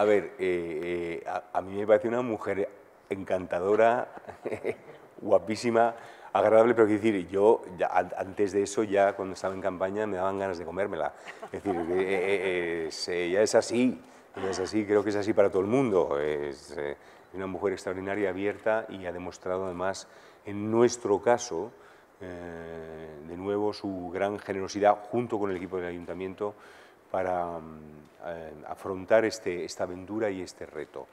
A ver, eh, eh, a, mí me parece una mujer encantadora, guapísima, agradable, pero quiero decir, yo antes de eso, ya cuando estaba en campaña, me daban ganas de comérmela. Es decir, eh, eh es así, es así, creo que es así para todo el mundo. Es una mujer extraordinaria, abierta y ha demostrado además, en nuestro caso, de nuevo su gran generosidad junto con el equipo del ayuntamiento para mm, eh, afrontar este, esta aventura y este reto.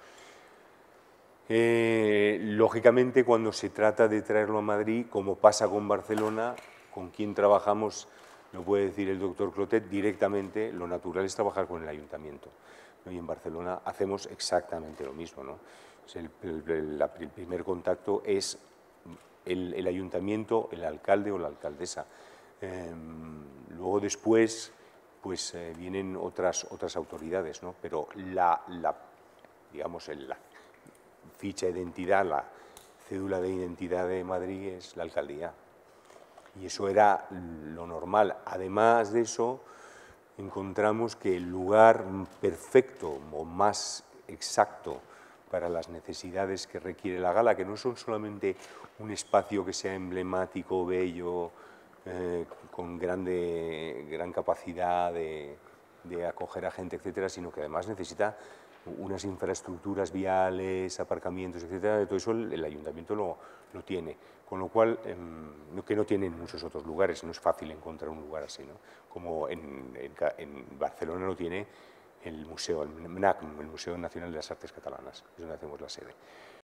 Eh, lógicamente, cuando se trata de traerlo a Madrid, como pasa con Barcelona, con quien trabajamos, lo puede decir el doctor Clotet directamente, lo natural es trabajar con el ayuntamiento. Y en Barcelona hacemos exactamente lo mismo. ¿no? El, primer contacto es el, ayuntamiento, el alcalde o la alcaldesa. Em, luego después pues eh, vienen otras, autoridades, ¿no? Pero la, digamos, la ficha de identidad, la cédula de identidad de Madrid es la alcaldía. Y eso era lo normal. Además de eso, encontramos que el lugar perfecto o más exacto para las necesidades que requiere la gala, que no son solamente un espacio que sea emblemático, bello, eh, con grande, gran capacidad de, acoger a gente, etcétera, sino que además necesita unas infraestructuras viales, aparcamientos, etcétera, de todo eso el, ayuntamiento lo, tiene, con lo cual, em, que no tiene en muchos otros lugares, no es fácil encontrar un lugar así, ¿no? como en, Barcelona lo tiene el museo, el MNAC, el Museo Nacional de las Artes Catalanas, es donde hacemos la sede.